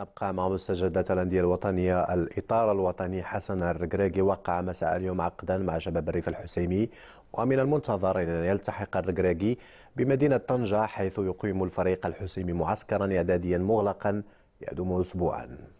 نبقى مع مستجدات الأندية الوطنية الإطار الوطني حسن الركراكي وقع مساء اليوم عقدا مع شباب الريف الحسيمي ومن المنتظر أن يلتحق الركراكي بمدينة طنجة حيث يقيم الفريق الحسيمي معسكرا إعداديا مغلقا يدوم أسبوعا